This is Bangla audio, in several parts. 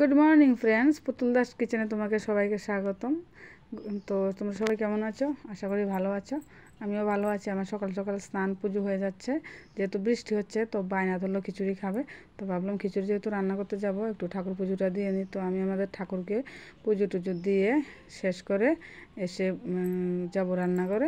গুড মর্নিং ফ্রেন্ডস পুতুল দাস কিচেনে তোমাকে সবাইকে স্বাগতম তো তোমরা সবাই কেমন আছো আশা করি ভালো আছো আমিও ভালো আছি আমার সকাল সকাল স্নান পুজো হয়ে যাচ্ছে যেহেতু বৃষ্টি হচ্ছে তো বায়না ধরলো খিচুড়ি খাবে তো ভাবলাম খিচুড়ি যেহেতু রান্না করতে যাব একটু ঠাকুর পুজোটা দিয়ে নিই তো আমি আমাদের ঠাকুরকে পুজো টুজো দিয়ে শেষ করে এসে যাব রান্না করে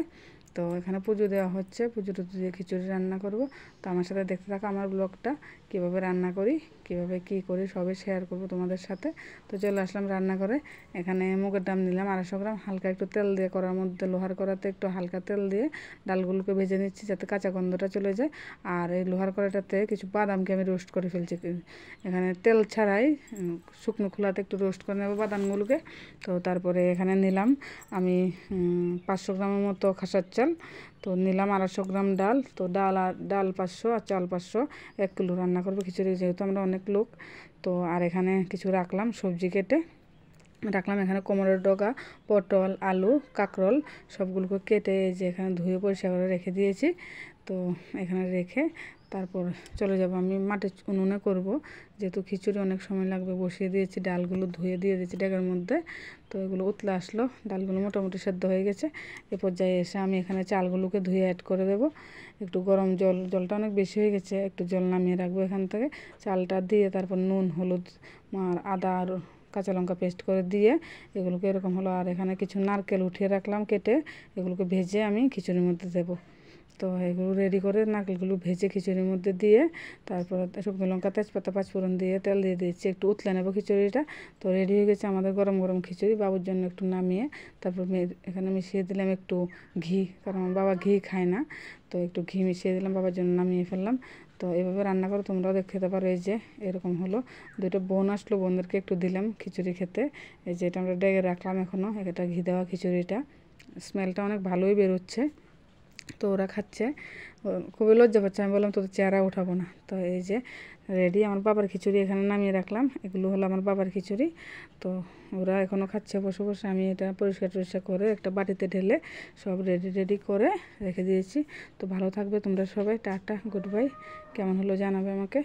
তো এখানে পুজো দেওয়া হচ্ছে পুজো টুজো দিয়ে খিচুড়ি রান্না করব তো আমার সাথে দেখতে থাকো আমার ব্লগটা কিভাবে রান্না করি কিভাবে কি করি সবে শেয়ার করব তোমাদের সাথে তো চলে আসলাম রান্না করে এখানে মুগের ডাল নিলাম আড়াইশো গ্রাম হালকা একটু তেল দিয়ে করার মধ্যে লোহার করাতে একটু হালকা তেল দিয়ে ডালগুলোকে ভেজে নিচ্ছি যাতে কাঁচা গন্ধটা চলে যায় আর এই লোহার করাটাতে কিছু বাদামকে আমি রোস্ট করে ফেলছি এখানে তেল ছাড়াই শুকনো খোলাতে একটু রোস্ট করে নেবো বাদামগুলোকে তো তারপরে এখানে নিলাম আমি পাঁচশো গ্রামের মতো খাসার পার্সেল তো নিলাম আড়াইশো গ্রাম ডাল তো ডাল আর ডাল পাঁচশো আর চাল পাঁচশো এক কিলো রান্না করবো খিচুড়ি যেহেতু আমরা অনেক লোক তো আর এখানে কিছু রাখলাম সবজি কেটে রাখলাম এখানে কোমরের ডগা পটল আলু কাঁকরোল সবগুলোকে কেটে যে এখানে ধুয়ে পরিষ্কার করে রেখে দিয়েছি তো এখানে রেখে তারপর চলে যাব আমি মাটির উনুনে করব যেহেতু খিচুড়ি অনেক সময় লাগবে বসিয়ে দিয়েছি ডালগুলো ধুয়ে দিয়ে দিয়েছি ডেকের মধ্যে তো এগুলো উতলে আসলো ডালগুলো মোটামুটি সেদ্ধ হয়ে গেছে এ পর্যায়ে এসে আমি এখানে চালগুলোকে ধুয়ে অ্যাড করে দেব একটু গরম জল জলটা অনেক বেশি হয়ে গেছে একটু জল নামিয়ে রাখবো এখান থেকে চালটা দিয়ে তারপর নুন হলুদ আর আদা আর কাঁচা লঙ্কা পেস্ট করে দিয়ে এগুলোকে এরকম হলো আর এখানে কিছু নারকেল উঠিয়ে রাখলাম কেটে এগুলোকে ভেজে আমি খিচুড়ির মধ্যে দেবো তো এগুলো রেডি করে নারকেলগুলো ভেজে খিচুড়ির মধ্যে দিয়ে তারপর শুকনো লঙ্কা তেজপাতা পাঁচফোড়ন দিয়ে তেল দিয়ে দিয়েছি একটু উতলে নেবো খিচুড়িটা তো রেডি হয়ে গেছে আমাদের গরম গরম খিচুড়ি বাবুর জন্য একটু নামিয়ে তারপর এখানে মিশিয়ে দিলাম একটু ঘি কারণ আমার বাবা ঘি খায় না তো একটু ঘি মিশিয়ে দিলাম বাবার জন্য নামিয়ে ফেললাম তো এভাবে রান্না করে তোমরাও দেখতে পারো এই যে এরকম হলো দুটো বোন আসলো বোনদেরকে একটু দিলাম খিচুড়ি খেতে এই যে এটা আমরা ডেকে রাখলাম এখনও এটা ঘি দেওয়া খিচুড়িটা স্মেলটা অনেক ভালোই বেরোচ্ছে তো ওরা খাচ্ছে খুবই লজ্জা পাচ্ছে আমি বললাম তোদের চেহারা উঠাবো না তো এই যে রেডি আমার বাবার খিচুড়ি এখানে নামিয়ে রাখলাম এগুলো হলো আমার বাবার খিচুড়ি তো ওরা এখনও খাচ্ছে বসে বসে আমি এটা পরিষ্কার টরিষ্কার করে একটা বাটিতে ঢেলে সব রেডি রেডি করে রেখে দিয়েছি তো ভালো থাকবে তোমরা সবাই টাটা গুড বাই কেমন হলো জানাবে আমাকে